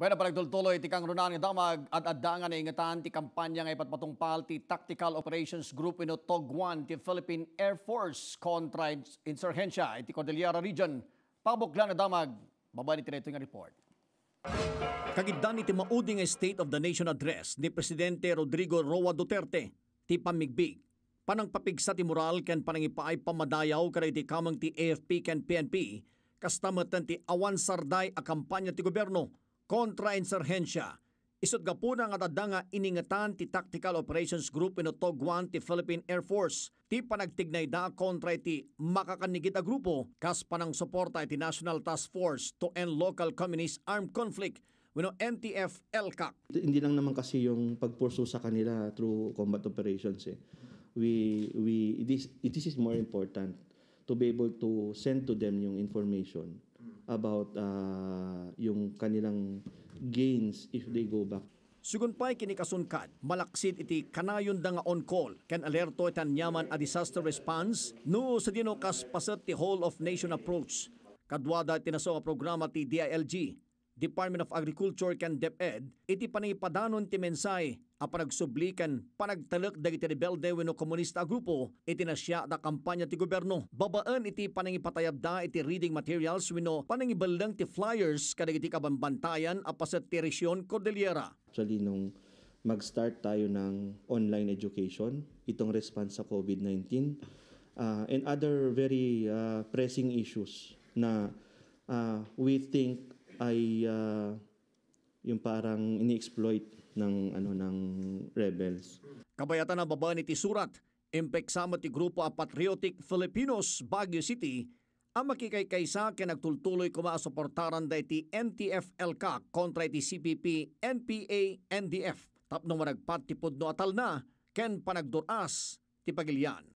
Bueno, palagtultuloy, tikang runan nga damag at adangan na ingatan ti kampanya nga ipatpatungpal ti Tactical Operations Group ino Togwan ti Philippine Air Force kontra insurhensya iti Cordillera Region. Pabuklan na damag, babalik ti nga report. Kagiddan iti mauding State of the Nation Address ni Presidente Rodrigo Roa Duterte ti pamigbig. Panangpapigsa ti moral ken panangipaay pamadayaw karay ti kamang ti AFP ken PNP kastamatan ti awan sarday a kampanya ti gobyerno kontrainsurhensya. Isod nga po nga dadanga iningatan ti Tactical Operations Group ino Tog 1 ti Philippine Air Force. Ti panagtignay da kontra iti makakanigit a grupo kas panang suporta iti National Task Force to End Local Communist Armed Conflict Bueno, NTF LCAC. Hindi lang naman kasi yung pagpursu sa kanila through combat operations eh. We we this, is, it is more important to be able to send to them yung information about uh, yung kanilang gains if they go back. Sugunpay kinikasungkad, malaksid iti kanayon da nga on-call, ken alerto itan yaman a disaster response, no sa dino kas pasat ti whole of nation approach. Kadwada naso nga programa ti DILG, Department of Agriculture can DepEd, iti panaypadanon ti mensay a panagsublikan panagtalak dagiti rebelde wenno komunista grupo iti nasya da kampanya ti gobyerno babaan iti panangipatayab da iti reading materials wenno panangibaldang ti flyers kadagiti kabambantayan a paset ti Resyon Cordillera actually nung mag-start tayo ng online education itong response sa COVID-19 uh, ah, and other very uh, pressing issues na uh, we think ay uh, yung parang ini-exploit ng ano ng rebels. Kabayatan na baba ni Tisurat, impeksa ti grupo a Patriotic Filipinos Baguio City ang makikaykaysa kaya nagtultuloy kuma suportaran da iti NTF-LCAC kontra iti CPP, NPA, NDF. Tapno managpatipod no atal na ken panagduras ti pagilyan.